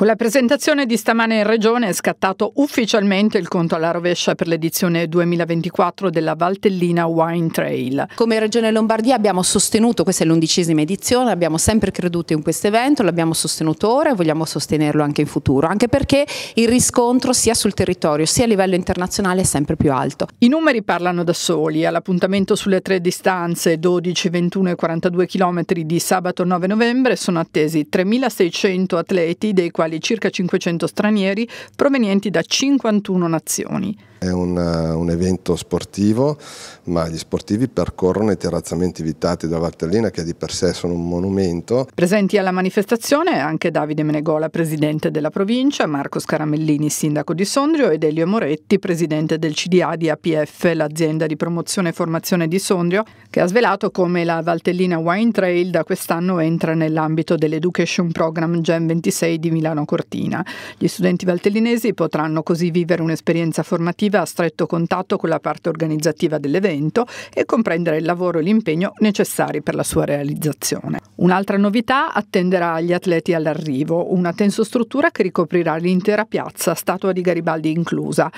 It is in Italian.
Con la presentazione di stamane in Regione è scattato ufficialmente il conto alla rovescia per l'edizione 2024 della Valtellina Wine Trail. Come Regione Lombardia abbiamo sostenuto, questa è l'undicesima edizione, abbiamo sempre creduto in questo evento, l'abbiamo sostenuto ora e vogliamo sostenerlo anche in futuro, anche perché il riscontro sia sul territorio sia a livello internazionale è sempre più alto. I numeri parlano da soli, all'appuntamento sulle tre distanze 12, 21 e 42 km di sabato 9 novembre sono attesi 3.600 atleti dei quali quali circa 500 stranieri provenienti da 51 nazioni. È un, eh, un, evento sportivo, ma gli sportivi percorrono i terrazzamenti vitati da Valtellina, che di per sé sono un monumento. Presenti alla manifestazione anche Davide Menegola, presidente della provincia, Marco Scaramellini, sindaco di Sondrio, ed Elio Moretti, presidente del CDA di APF, l'azienda di promozione e formazione di Sondrio, che ha svelato come la Valtellina Wine Trail da quest'anno entra nell'ambito dell'Education Program Gen 26 di Milano Cortina. Gli studenti valtellinesi potranno così vivere un'esperienza formativa arriva a stretto contatto con la parte organizzativa dell'evento e comprendere il lavoro e l'impegno necessari per la sua realizzazione. Un'altra novità attenderà gli atleti all'arrivo, una tensostruttura che ricoprirà l'intera piazza, statua di Garibaldi inclusa,